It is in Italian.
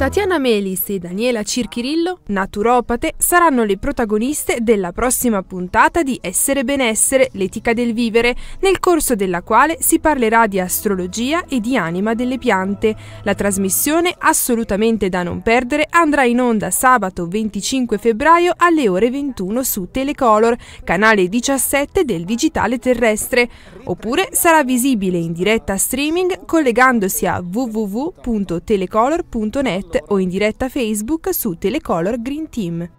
Tatiana Melis e Daniela Circhirillo, naturopate, saranno le protagoniste della prossima puntata di Essere Benessere, l'etica del vivere, nel corso della quale si parlerà di astrologia e di anima delle piante. La trasmissione, assolutamente da non perdere, andrà in onda sabato 25 febbraio alle ore 21 su Telecolor, canale 17 del digitale terrestre, oppure sarà visibile in diretta streaming collegandosi a www.telecolor.net o in diretta Facebook su Telecolor Green Team.